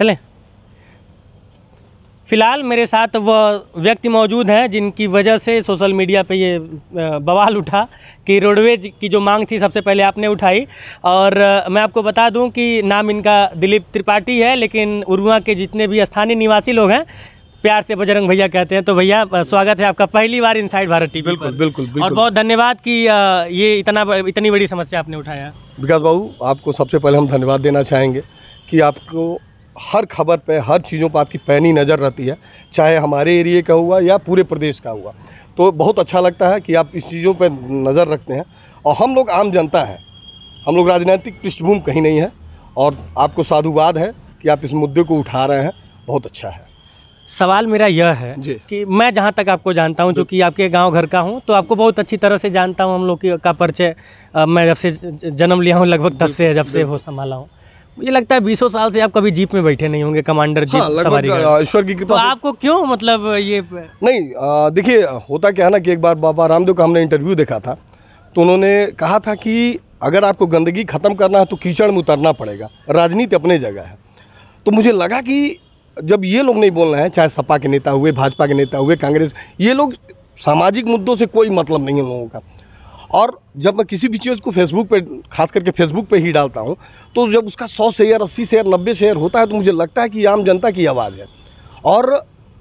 चलें फ़िलहाल मेरे साथ वह व्यक्ति मौजूद हैं जिनकी वजह से सोशल मीडिया पे ये बवाल उठा कि रोडवेज की जो मांग थी सबसे पहले आपने उठाई और मैं आपको बता दूं कि नाम इनका दिलीप त्रिपाठी है लेकिन उरुआ के जितने भी स्थानीय निवासी लोग हैं प्यार से बजरंग भैया कहते हैं तो भैया स्वागत है आपका पहली बार इनसाइड भारत टीवी बिल्कुल, बिल्कुल बिल्कुल और बहुत धन्यवाद कि ये इतना इतनी बड़ी समस्या आपने उठाया विकास बाबू आपको सबसे पहले हम धन्यवाद देना चाहेंगे कि आपको हर खबर पे हर चीज़ों पर आपकी पैनी नज़र रहती है चाहे हमारे एरिए का हुआ या पूरे प्रदेश का हुआ तो बहुत अच्छा लगता है कि आप इस चीज़ों पर नज़र रखते हैं और हम लोग आम जनता हैं हम लोग राजनीतिक पृष्ठभूमि कहीं नहीं है और आपको साधुवाद है कि आप इस मुद्दे को उठा रहे हैं बहुत अच्छा है सवाल मेरा यह है कि मैं जहाँ तक आपको जानता हूँ कि आपके गांव घर का हूँ तो आपको बहुत अच्छी तरह से जानता हूँ हम लोग का परिचय मैं जब से जन्म लिया हूँ लगभग तब से जब से वो संभाला हूँ मुझे लगता है बीसों साल से आप कभी जीप में बैठे नहीं होंगे कमांडर हाँ, जीप हाँ, सवारी ईश्वर की कृपा तो आपको क्यों मतलब ये नहीं देखिए होता क्या है ना कि एक बार बाबा रामदेव का हमने इंटरव्यू देखा था तो उन्होंने कहा था कि अगर आपको गंदगी ख़त्म करना है तो कीचड़ में उतरना पड़ेगा राजनीति अपने जगह है तो मुझे लगा कि जब ये लोग नहीं बोल रहे हैं चाहे सपा के नेता हुए भाजपा के नेता हुए कांग्रेस ये लोग सामाजिक मुद्दों से कोई मतलब नहीं है लोगों का और जब मैं किसी भी चीज़ को फेसबुक पे खास करके फेसबुक पे ही डालता हूँ तो जब उसका सौ शेयर अस्सी शेयर नब्बे शेयर होता है तो मुझे लगता है कि आम जनता की आवाज़ है और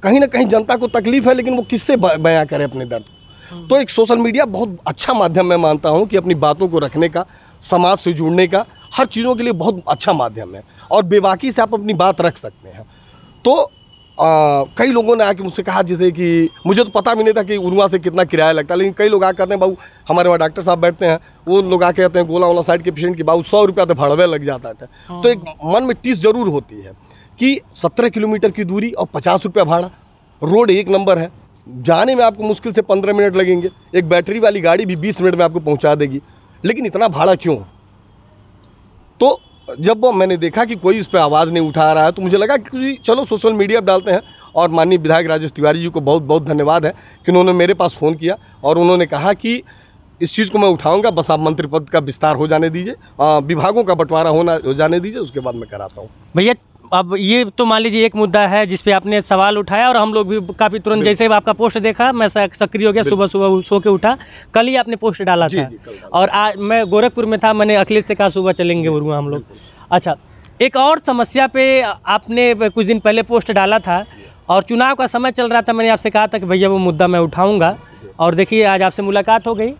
कहीं ना कहीं जनता को तकलीफ है लेकिन वो किससे बयां करे अपने दर्द को तो एक सोशल मीडिया बहुत अच्छा माध्यम मैं मानता हूँ कि अपनी बातों को रखने का समाज से जुड़ने का हर चीज़ों के लिए बहुत अच्छा माध्यम है और बेबाकी से आप अपनी बात रख सकते हैं तो आ, कई लोगों ने आके मुझसे कहा जैसे कि मुझे तो पता भी नहीं था कि उनवा से कितना किराया लगता है लेकिन कई लोग आ कहते हैं बाबू हमारे वहाँ डॉक्टर साहब बैठते हैं वो लोग आके कहते हैं गोला वोला साइड के पेशेंट की बाबू सौ रुपया तो भाड़वे लग जाता है हाँ। तो एक मन में टीस जरूर होती है कि सत्रह किलोमीटर की दूरी और पचास रुपया भाड़ा रोड एक नंबर है जाने में आपको मुश्किल से पंद्रह मिनट लगेंगे एक बैटरी वाली गाड़ी भी बीस मिनट में आपको पहुँचा देगी लेकिन इतना भाड़ा क्यों तो जब मैंने देखा कि कोई इस पर आवाज़ नहीं उठा रहा है तो मुझे लगा कि चलो सोशल मीडिया पर डालते हैं और माननीय विधायक राजेश तिवारी जी को बहुत बहुत धन्यवाद है कि उन्होंने मेरे पास फ़ोन किया और उन्होंने कहा कि इस चीज़ को मैं उठाऊंगा बस आप मंत्री पद का विस्तार हो जाने दीजिए विभागों का बंटवारा होना हो जाने दीजिए उसके बाद मैं कराता हूँ भैया अब ये तो मान लीजिए एक मुद्दा है जिसपे आपने सवाल उठाया और हम लोग भी काफ़ी तुरंत जैसे भी आपका पोस्ट देखा मैं सक्रिय हो गया सुबह सुबह सो के उठा कल ही आपने पोस्ट डाला था और आज मैं गोरखपुर में था मैंने अखिलेश से कहा सुबह चलेंगे उरुआ हम लोग अच्छा एक और समस्या पे आपने कुछ दिन पहले पोस्ट डाला था और चुनाव का समय चल रहा था मैंने आपसे कहा था कि भैया वो मुद्दा मैं उठाऊँगा और देखिए आज आपसे मुलाकात हो गई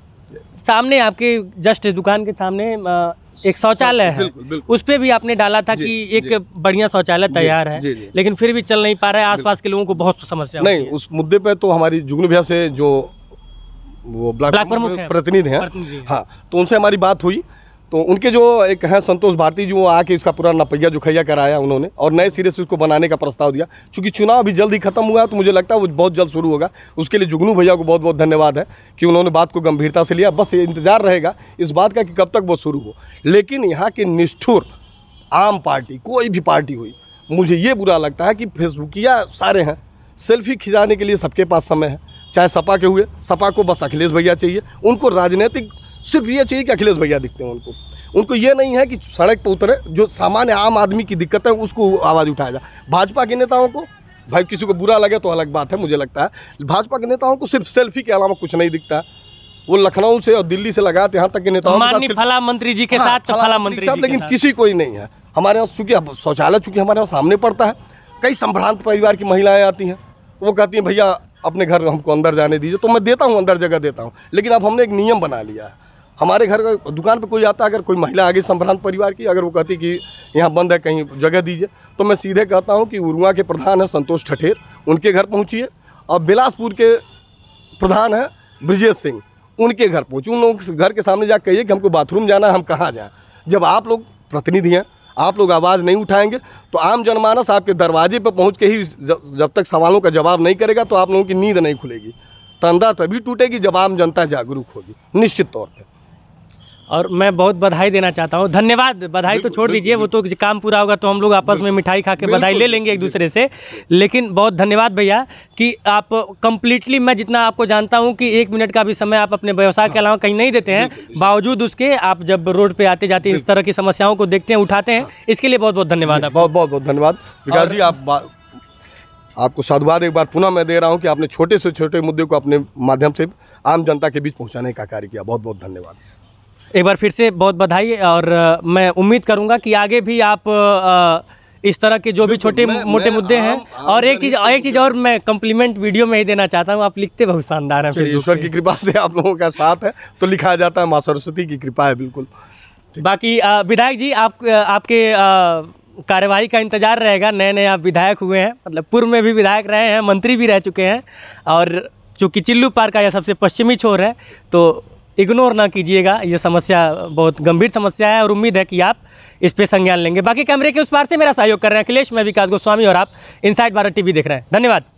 सामने आपके जस्ट दुकान के सामने एक शौचालय है बिल्कुल, बिल्कुल। उस पर भी आपने डाला था कि एक बढ़िया शौचालय तैयार है लेकिन फिर भी चल नहीं पा रहा है आसपास के लोगों को बहुत समस्या नहीं उस मुद्दे पे तो हमारी जुगनू भैया से जो वो ब्लॉक प्रमुख प्रतिनिधि हैं हाँ तो उनसे हमारी बात हुई तो उनके जो एक हैं संतोष भारती जी वो आके इसका पूरा नपैया जुखैया कराया उन्होंने और नए सिरे से उसको बनाने का प्रस्ताव दिया क्योंकि चुनाव अभी जल्द ही खत्म हुआ है तो मुझे लगता है वो बहुत जल्द शुरू होगा उसके लिए जुगनू भैया को बहुत बहुत धन्यवाद है कि उन्होंने बात को गंभीरता से लिया बस इंतजार रहेगा इस बात का कि कब तक वो शुरू हो लेकिन यहाँ की निष्ठुर आम पार्टी कोई भी पार्टी हुई मुझे ये बुरा लगता है कि फेसबुकिया सारे हैं सेल्फी खिंचाने के लिए सबके पास समय है चाहे सपा के हुए सपा को बस अखिलेश भैया चाहिए उनको राजनीतिक सिर्फ ये चाहिए कि अखिलेश भैया दिखते हैं उनको उनको ये नहीं है कि सड़क पर उतरे जो सामान्य आम आदमी की दिक्कत है उसको आवाज़ उठाया जाए भाजपा के नेताओं को भाई किसी को बुरा लगे तो अलग बात है मुझे लगता है भाजपा के नेताओं को सिर्फ सेल्फी के अलावा कुछ नहीं दिखता है वो लखनऊ से और दिल्ली से लगा यहाँ तक के नेताओं के फला मंत्री जी के हाँ, साथ तो फला, फला मंत्री साथ लेकिन किसी को ही नहीं है हमारे यहाँ चूंकि शौचालय चूंकि हमारे यहाँ सामने पड़ता है कई संभ्रांत परिवार की महिलाएं आती हैं वो कहती हैं भैया अपने घर हमको अंदर जाने दीजिए तो मैं देता हूँ अंदर जगह देता हूँ लेकिन अब हमने एक नियम बना लिया है हमारे घर का दुकान पे कोई आता है अगर कोई महिला आगे संभ्रांत परिवार की अगर वो कहती कि यहाँ बंद है कहीं जगह दीजिए तो मैं सीधे कहता हूँ कि उरुआ के प्रधान है संतोष ठठेर उनके घर पहुँचिए और बिलासपुर के प्रधान है ब्रजेश सिंह उनके घर पहुँचू उन लोगों घर के सामने जा कहिए कि हमको बाथरूम जाना है हम कहाँ जाएँ जब आप लोग प्रतिनिधि हैं आप लोग आवाज़ नहीं उठाएंगे तो आम जनमानस आपके दरवाजे पर पहुँच के ही जब तक सवालों का जवाब नहीं करेगा तो आप लोगों की नींद नहीं खुलेगी तंदा तभी टूटेगी जब आम जनता जागरूक होगी निश्चित तौर पर और मैं बहुत बधाई देना चाहता हूँ धन्यवाद बधाई तो छोड़ दीजिए वो तो काम पूरा होगा तो हम लोग आपस में मिठाई खा के बधाई ले लेंगे एक दूसरे से लेकिन बहुत धन्यवाद भैया कि आप कंप्लीटली मैं जितना आपको जानता हूँ कि एक मिनट का भी समय आप अपने व्यवसाय के हाँ। अलावा कहीं नहीं देते हैं बावजूद उसके आप जब रोड पर आते जाते इस तरह की समस्याओं को देखते हैं उठाते हैं हाँ। इसके लिए बहुत बहुत धन्यवाद आप बहुत बहुत बहुत धन्यवाद विकास जी आप आपको साधुवाद एक बार पुनः मैं दे रहा हूँ कि आपने छोटे से छोटे मुद्दे को अपने माध्यम से आम जनता के बीच पहुँचाने का कार्य किया बहुत बहुत धन्यवाद एक बार फिर से बहुत बधाई और मैं उम्मीद करूंगा कि आगे भी आप इस तरह के जो भी छोटे मोटे मुद्दे हैं और एक चीज एक चीज और मैं कम्प्लीमेंट वीडियो में ही देना चाहता हूँ आप लिखते बहुत शानदार हैं ईश्वर की कृपा से आप लोगों का साथ है तो लिखा जाता है माँ सरस्वती की कृपा है बिल्कुल बाकी विधायक जी आप आपके कार्यवाही का इंतजार रहेगा नए नए आप विधायक हुए हैं मतलब पूर्व में भी विधायक रहे हैं मंत्री भी रह चुके हैं और चूँकि चिल्लू पार्क का यह सबसे पश्चिमी छोर है तो इग्नोर ना कीजिएगा ये समस्या बहुत गंभीर समस्या है और उम्मीद है कि आप इस पर संज्ञान लेंगे बाकी कैमरे के उस पार से मेरा सहयोग कर रहे हैं अखिलेश मैं विकास गोस्वामी और आप इनसाइड भारत टीवी देख रहे हैं धन्यवाद